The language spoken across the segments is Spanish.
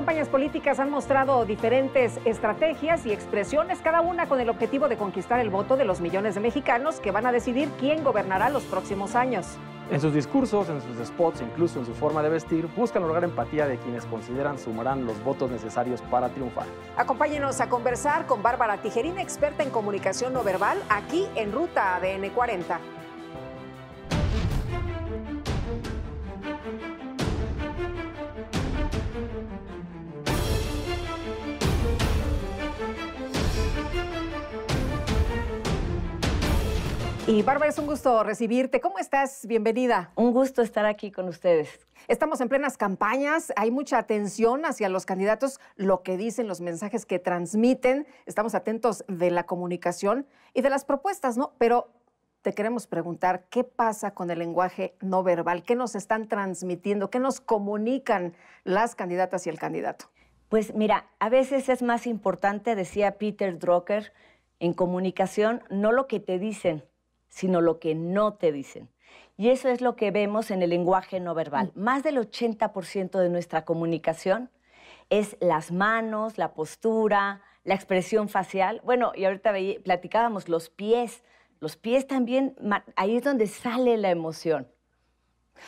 campañas políticas han mostrado diferentes estrategias y expresiones, cada una con el objetivo de conquistar el voto de los millones de mexicanos que van a decidir quién gobernará los próximos años. En sus discursos, en sus spots, incluso en su forma de vestir, buscan lograr empatía de quienes consideran sumarán los votos necesarios para triunfar. Acompáñenos a conversar con Bárbara Tijerina, experta en comunicación no verbal, aquí en Ruta ADN 40. Y Bárbara, es un gusto recibirte. ¿Cómo estás? Bienvenida. Un gusto estar aquí con ustedes. Estamos en plenas campañas, hay mucha atención hacia los candidatos, lo que dicen, los mensajes que transmiten. Estamos atentos de la comunicación y de las propuestas, ¿no? Pero te queremos preguntar, ¿qué pasa con el lenguaje no verbal? ¿Qué nos están transmitiendo? ¿Qué nos comunican las candidatas y el candidato? Pues mira, a veces es más importante, decía Peter Drucker, en comunicación, no lo que te dicen, sino lo que no te dicen. Y eso es lo que vemos en el lenguaje no verbal. Mm. Más del 80% de nuestra comunicación es las manos, la postura, la expresión facial. Bueno, y ahorita platicábamos los pies. Los pies también, ahí es donde sale la emoción.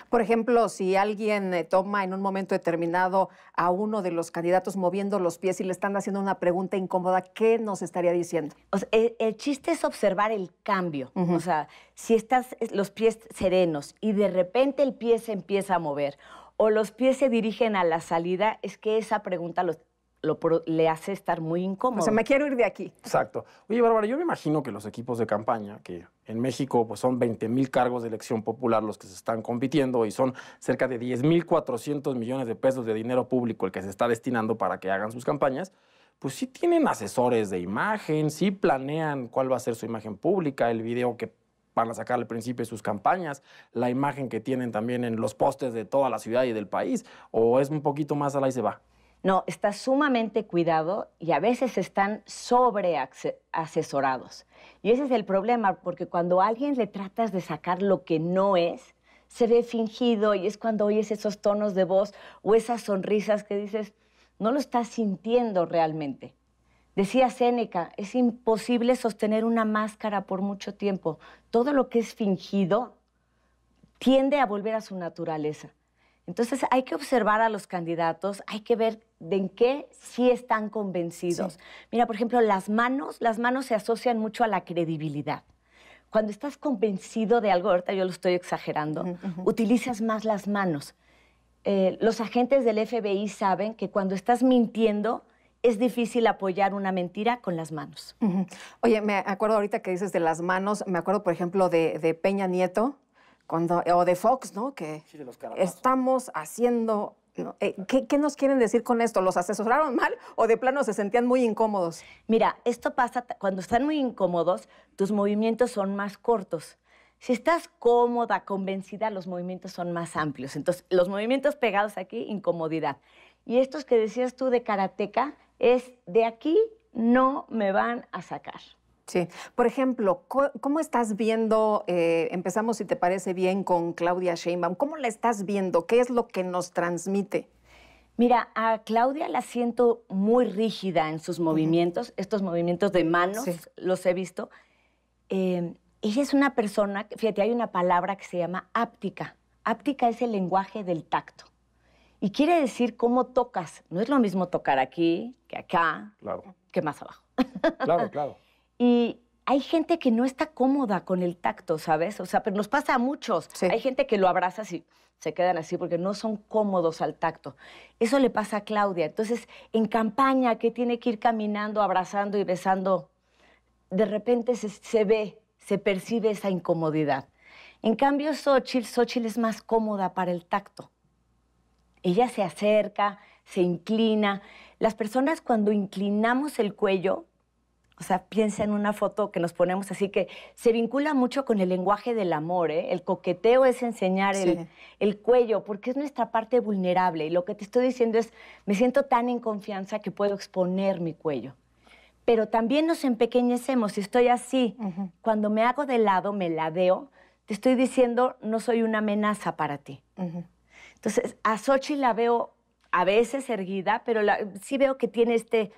Por ejemplo, si alguien eh, toma en un momento determinado a uno de los candidatos moviendo los pies y le están haciendo una pregunta incómoda, ¿qué nos estaría diciendo? el, chiste es observar el cambio. O sea, si estás los pies serenos y de repente el pie se empieza a mover o los pies se dirigen a la salida, es que esa pregunta los, lo le hace estar muy incómodo. O sea, me quiero ir de aquí. Exacto. Oye, Bárbara, yo me imagino que los equipos de campaña, que en México pues, son 20.000 cargos de elección popular los que se están compitiendo y son cerca de 10.400 millones de pesos de dinero público el que se está destinando para que hagan sus campañas, pues sí tienen asesores de imagen, sí planean cuál va a ser su imagen pública, el video que van a sacar al principio de sus campañas, la imagen que tienen también en los postes de toda la ciudad y del país, o es un poquito más al y se va. No, está sumamente cuidado y a veces están sobre asesorados. Y ese es el problema, porque cuando a alguien le tratas de sacar lo que no es, se ve fingido y es cuando oyes esos tonos de voz o esas sonrisas que dices, no lo estás sintiendo realmente. Decía Séneca, es imposible sostener una máscara por mucho tiempo. Todo lo que es fingido tiende a volver a su naturaleza. Entonces hay que observar a los candidatos, hay que ver de en qué sí están convencidos. Mira, por ejemplo, las manos, las manos se asocian mucho a la credibilidad. Cuando estás convencido de algo, ahorita yo lo estoy exagerando, utilizas más las manos. Eh, los agentes del FBI saben que cuando estás mintiendo, es difícil apoyar una mentira con las manos. Oye, me acuerdo ahorita que dices de las manos, me acuerdo, por ejemplo, de, Peña Nieto cuando, o de Fox, ¿no? Que estamos haciendo eh, ¿qué, nos quieren decir con esto? ¿Los asesoraron mal o de plano se sentían muy incómodos? Mira, esto pasa cuando están muy incómodos, tus movimientos son más cortos. Si estás cómoda, convencida, los movimientos son más amplios. Entonces, los movimientos pegados aquí, incomodidad. Y estos que decías tú de karateca, es de aquí no me van a sacar. Sí. Por ejemplo, ¿cómo estás viendo, eh, empezamos si te parece bien con Claudia Sheinbaum, ¿cómo la estás viendo? ¿Qué es lo que nos transmite? Mira, a Claudia la siento muy rígida en sus movimientos, estos movimientos de manos, los he visto. Eh, ella es una persona, fíjate, hay una palabra que se llama áptica. Áptica es el lenguaje del tacto. Y quiere decir cómo tocas. No es lo mismo tocar aquí que acá, que más abajo. Claro, claro. Y hay gente que no está cómoda con el tacto, ¿sabes? O sea, pero nos pasa a muchos. Hay gente que lo abraza y se quedan así porque no son cómodos al tacto. Eso le pasa a Claudia. Entonces, en campaña que tiene que ir caminando, abrazando y besando, de repente se, se ve, se percibe esa incomodidad. En cambio, Xochitl, Xochitl es más cómoda para el tacto. Ella se acerca, se inclina. Las personas cuando inclinamos el cuello, o sea, piensa en una foto que nos ponemos así que se vincula mucho con el lenguaje del amor. ¿eh? El coqueteo es enseñar el, cuello, porque es nuestra parte vulnerable. Y lo que te estoy diciendo es, me siento tan en confianza que puedo exponer mi cuello. Pero también nos empequeñecemos. Si estoy así, cuando me hago de lado, me ladeo, te estoy diciendo, no soy una amenaza para ti. Entonces, a Sochi la veo a veces erguida, pero sí veo que tiene este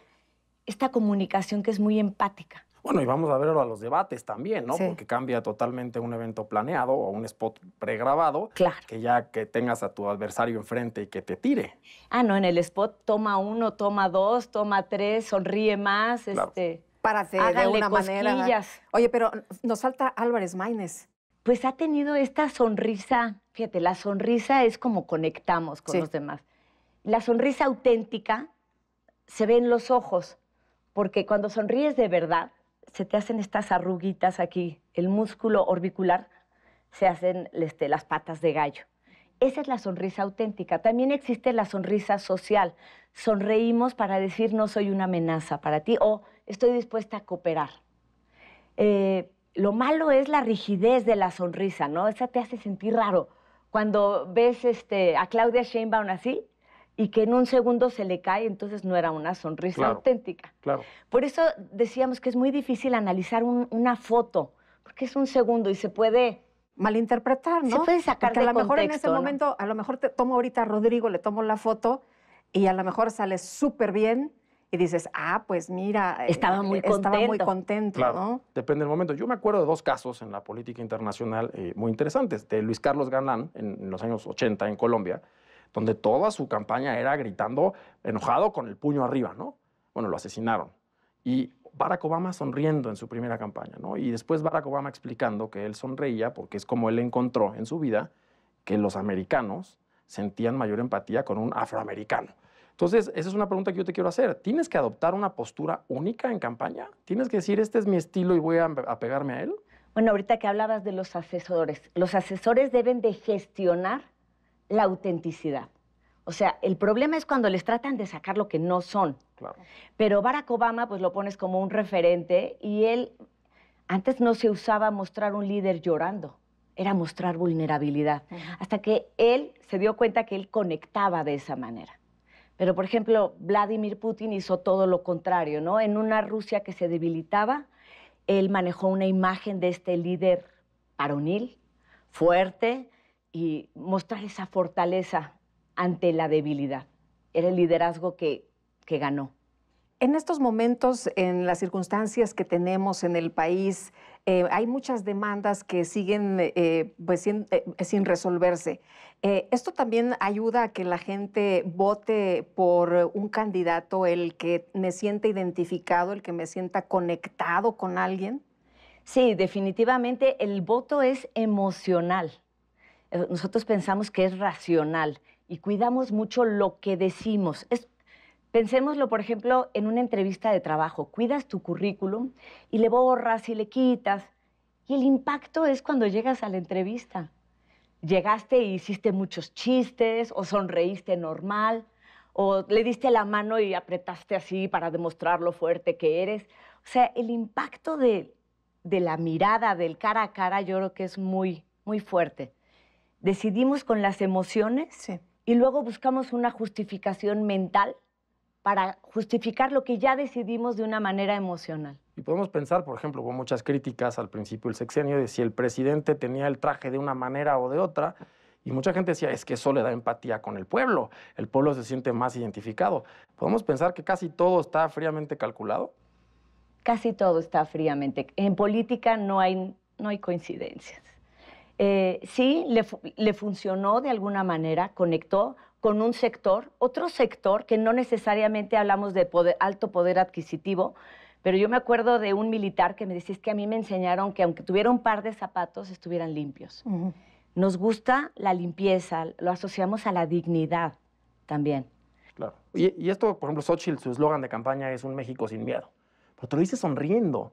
esta comunicación que es muy empática. Bueno, y vamos a verlo a los debates también, ¿no? Porque cambia totalmente un evento planeado o un spot pregrabado. Claro. Que ya que tengas a tu adversario enfrente y que te tire. Ah, no, en el spot toma uno, toma dos, toma tres, sonríe más, este. Párate de una manera. Oye, pero nos falta Álvarez Maínez. Pues ha tenido esta sonrisa, fíjate, la sonrisa es como conectamos con los demás. La sonrisa auténtica se ve en los ojos porque cuando sonríes de verdad, se te hacen estas arruguitas aquí, el músculo orbicular, se hacen este, las patas de gallo. Esa es la sonrisa auténtica. También existe la sonrisa social. Sonreímos para decir no soy una amenaza para ti o estoy dispuesta a cooperar. Eh, lo malo es la rigidez de la sonrisa, ¿no? Esa te hace sentir raro. Cuando ves este, a Claudia Sheinbaum así, y que en un segundo se le cae, entonces no era una sonrisa auténtica. Claro. Por eso decíamos que es muy difícil analizar una foto, porque es un segundo y se puede malinterpretar, ¿no? Se puede sacar porque a lo mejor en ese momento, a lo mejor te tomo ahorita a Rodrigo, le tomo la foto y a lo mejor sale súper bien y dices, "Ah, pues mira, eh, estaba muy contento." muy contento, claro, Depende del momento. Yo me acuerdo de dos casos en la política internacional eh, muy interesantes, de Luis Carlos Galán en los años 80 en Colombia donde toda su campaña era gritando enojado con el puño arriba, ¿no? Bueno, lo asesinaron. Y Barack Obama sonriendo en su primera campaña, ¿no? Y después Barack Obama explicando que él sonreía porque es como él encontró en su vida que los americanos sentían mayor empatía con un afroamericano. Entonces, esa es una pregunta que yo te quiero hacer. ¿Tienes que adoptar una postura única en campaña? ¿Tienes que decir, este es mi estilo y voy a, pegarme a él? Bueno, ahorita que hablabas de los asesores, los asesores deben de gestionar la autenticidad. O sea, el problema es cuando les tratan de sacar lo que no son. Pero Barack Obama, pues lo pones como un referente y él, antes no se usaba mostrar un líder llorando, era mostrar vulnerabilidad. Hasta que él se dio cuenta que él conectaba de esa manera. Pero, por ejemplo, Vladimir Putin hizo todo lo contrario, ¿no? En una Rusia que se debilitaba, él manejó una imagen de este líder paronil, fuerte, y mostrar esa fortaleza ante la debilidad. Era el liderazgo que, ganó. En estos momentos, en las circunstancias que tenemos en el país, eh, hay muchas demandas que siguen eh, pues, sin, eh, sin, resolverse. esto también ayuda a que la gente vote por un candidato, el que me sienta identificado, el que me sienta conectado con alguien. Sí, definitivamente el voto es emocional. Eh, nosotros pensamos que es racional y cuidamos mucho lo que decimos. pensémoslo, por ejemplo, en una entrevista de trabajo. Cuidas tu currículum y le borras y le quitas. Y el impacto es cuando llegas a la entrevista. Llegaste y e hiciste muchos chistes o sonreíste normal o le diste la mano y apretaste así para demostrar lo fuerte que eres. O sea, el impacto de, de la mirada, del cara a cara, yo creo que es muy, muy fuerte decidimos con las emociones y luego buscamos una justificación mental para justificar lo que ya decidimos de una manera emocional. Y podemos pensar, por ejemplo, hubo muchas críticas al principio del sexenio de si el presidente tenía el traje de una manera o de otra. Y mucha gente decía, es que eso le da empatía con el pueblo, el pueblo se siente más identificado. ¿Podemos pensar que casi todo está fríamente calculado? Casi todo está fríamente. En política no hay, no hay coincidencias. Eh, sí le, funcionó de alguna manera, conectó con un sector, otro sector que no necesariamente hablamos de alto poder adquisitivo, pero yo me acuerdo de un militar que me decía, es que a mí me enseñaron que aunque tuviera un par de zapatos, estuvieran limpios. Nos gusta la limpieza, lo asociamos a la dignidad también. Claro. Y, esto, por ejemplo, Xochitl, su eslogan de campaña es un México sin miedo. Pero te lo dice sonriendo.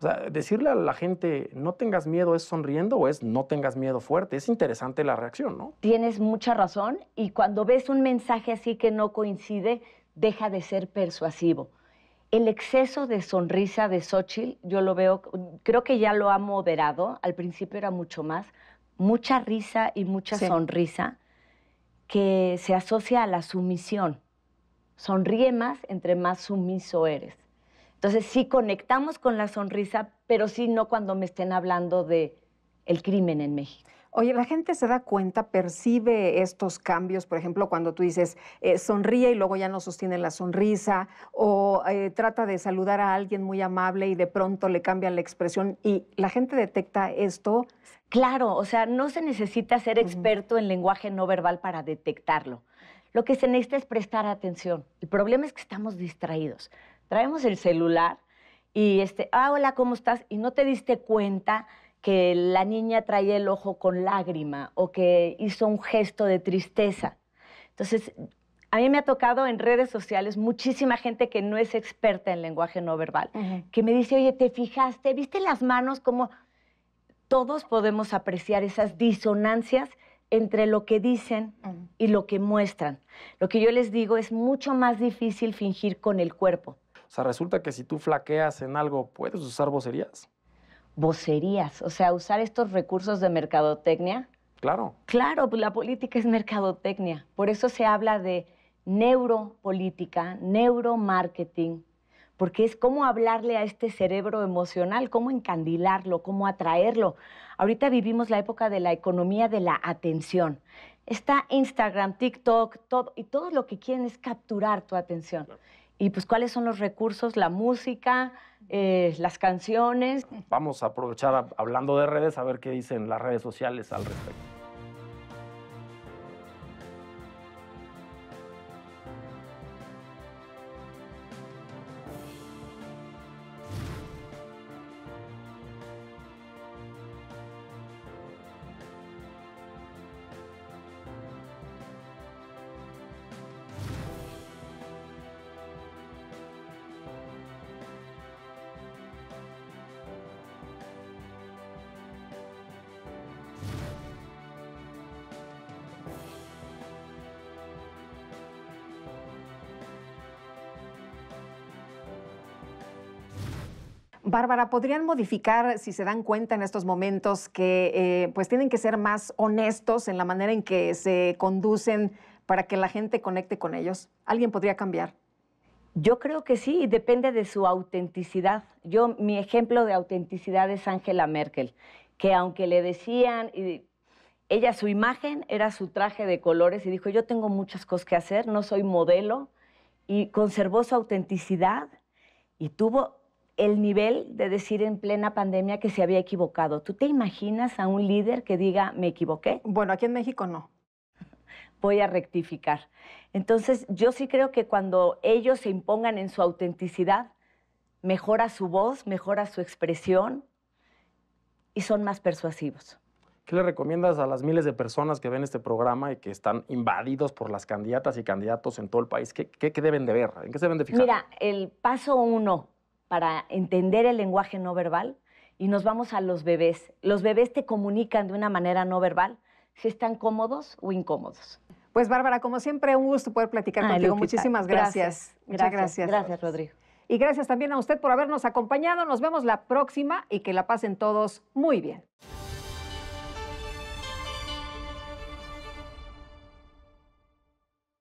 O sea, decirle a la gente no tengas miedo es sonriendo o es no tengas miedo fuerte. Es interesante la reacción, ¿no? Tienes mucha razón y cuando ves un mensaje así que no coincide, deja de ser persuasivo. El exceso de sonrisa de Xochitl, yo lo veo, creo que ya lo ha moderado. Al principio era mucho más. Mucha risa y mucha sonrisa que se asocia a la sumisión. Sonríe más entre más sumiso eres. Entonces sí conectamos con la sonrisa, pero sí no cuando me estén hablando de el crimen en México. Oye, la gente se da cuenta, percibe estos cambios, por ejemplo, cuando tú dices eh, sonríe y luego ya no sostiene la sonrisa, o eh, trata de saludar a alguien muy amable y de pronto le cambia la expresión y la gente detecta esto. Claro, o sea, no se necesita ser experto en lenguaje no verbal para detectarlo. Lo que se necesita es prestar atención. El problema es que estamos distraídos traemos el celular y este, ah, hola, ¿cómo estás? Y no te diste cuenta que la niña traía el ojo con lágrima o que hizo un gesto de tristeza. Entonces, a mí me ha tocado en redes sociales muchísima gente que no es experta en lenguaje no verbal, que me dice, oye, ¿te fijaste? ¿Viste las manos? Como todos podemos apreciar esas disonancias entre lo que dicen y lo que muestran. Lo que yo les digo es mucho más difícil fingir con el cuerpo. O sea, resulta que si tú flaqueas en algo, ¿puedes usar vocerías? Vocerías, o sea, usar estos recursos de mercadotecnia. Claro. Claro, pues, la política es mercadotecnia. Por eso se habla de neuropolítica, neuromarketing, porque es cómo hablarle a este cerebro emocional, cómo encandilarlo, cómo atraerlo. Ahorita vivimos la época de la economía de la atención. Está Instagram, TikTok, todo, y todo lo que quieren es capturar tu atención. Claro y pues cuáles son los recursos, la música, eh, las canciones. Vamos a aprovechar hablando de redes a ver qué dicen las redes sociales al respecto. Bárbara, ¿podrían modificar, si se dan cuenta en estos momentos, que eh, pues tienen que ser más honestos en la manera en que se conducen para que la gente conecte con ellos? ¿Alguien podría cambiar? Yo creo que sí, y depende de su autenticidad. Yo, mi ejemplo de autenticidad es Angela Merkel, que aunque le decían, y ella su imagen era su traje de colores y dijo, yo tengo muchas cosas que hacer, no soy modelo, y conservó su autenticidad y tuvo el nivel de decir en plena pandemia que se había equivocado. ¿Tú te imaginas a un líder que diga, me equivoqué? Bueno, aquí en México no. Voy a rectificar. Entonces, yo sí creo que cuando ellos se impongan en su autenticidad, mejora su voz, mejora su expresión y son más persuasivos. ¿Qué le recomiendas a las miles de personas que ven este programa y que están invadidos por las candidatas y candidatos en todo el país? ¿Qué, deben de ver? ¿En qué se deben de fijar? Mira, el paso uno, para entender el lenguaje no verbal y nos vamos a los bebés. Los bebés te comunican de una manera no verbal si están cómodos o incómodos. Pues Bárbara, como siempre, un gusto poder platicar contigo. Muchísimas gracias. gracias. Muchas gracias. Gracias, Rodrigo. Y gracias también a usted por habernos acompañado. Nos vemos la próxima y que la pasen todos muy bien.